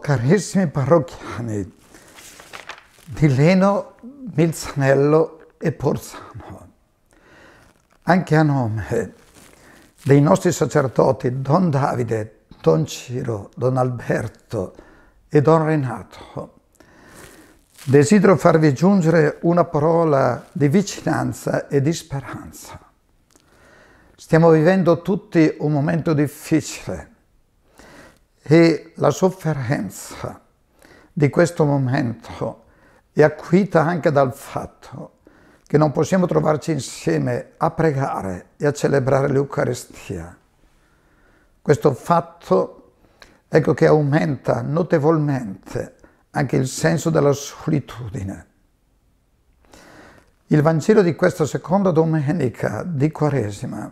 carissimi parrocchiani di Leno, Milzanello e Porzano. Anche a nome dei nostri sacerdoti Don Davide, Don Ciro, Don Alberto e Don Renato, desidero farvi giungere una parola di vicinanza e di speranza. Stiamo vivendo tutti un momento difficile e la sofferenza di questo momento è acuita anche dal fatto che non possiamo trovarci insieme a pregare e a celebrare l'Eucaristia. Questo fatto ecco che aumenta notevolmente anche il senso della solitudine. Il Vangelo di questa seconda domenica di Quaresima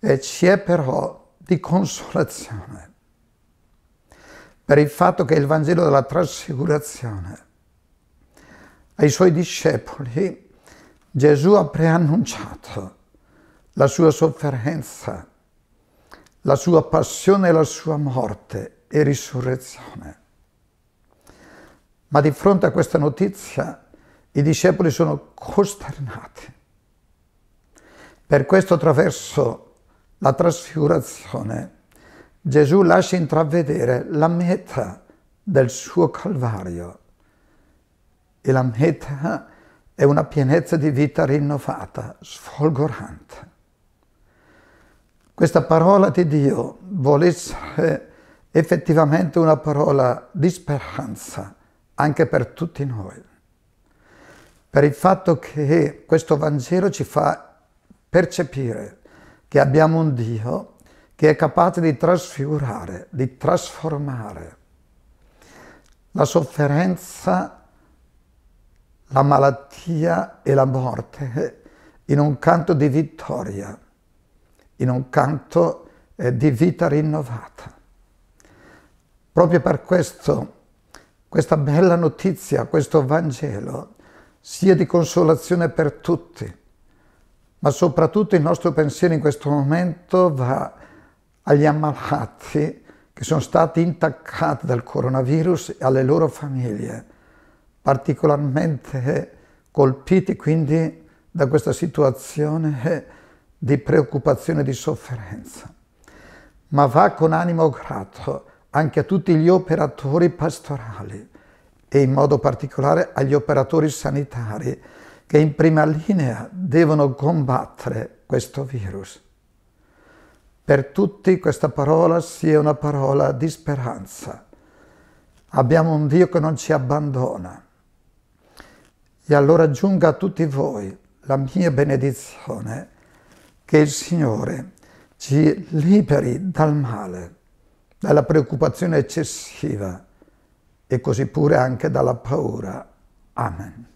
eh, ci è però di consolazione per il fatto che il Vangelo della trasfigurazione. Ai suoi discepoli Gesù ha preannunciato la sua sofferenza, la sua passione, la sua morte e risurrezione. Ma di fronte a questa notizia i discepoli sono costernati. Per questo attraverso la trasfigurazione Gesù lascia intravedere la meta del suo Calvario e la meta è una pienezza di vita rinnovata, sfolgorante. Questa parola di Dio vuole essere effettivamente una parola di speranza anche per tutti noi, per il fatto che questo Vangelo ci fa percepire che abbiamo un Dio che è capace di trasfigurare, di trasformare la sofferenza, la malattia e la morte in un canto di vittoria, in un canto eh, di vita rinnovata. Proprio per questo questa bella notizia, questo Vangelo, sia di consolazione per tutti, ma soprattutto il nostro pensiero in questo momento va agli ammalati che sono stati intaccati dal coronavirus e alle loro famiglie, particolarmente colpiti quindi da questa situazione di preoccupazione e di sofferenza. Ma va con animo grato anche a tutti gli operatori pastorali e in modo particolare agli operatori sanitari che in prima linea devono combattere questo virus per tutti questa parola sia una parola di speranza. Abbiamo un Dio che non ci abbandona. E allora giunga a tutti voi la mia benedizione, che il Signore ci liberi dal male, dalla preoccupazione eccessiva e così pure anche dalla paura. Amen.